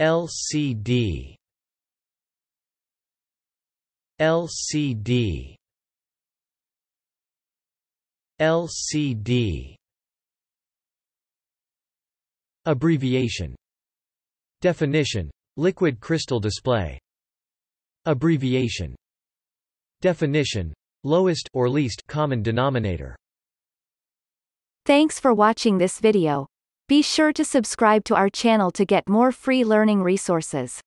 LCD LCD LCD Abbreviation Definition Liquid crystal display Abbreviation Definition Lowest or least common denominator Thanks for watching this video. Be sure to subscribe to our channel to get more free learning resources.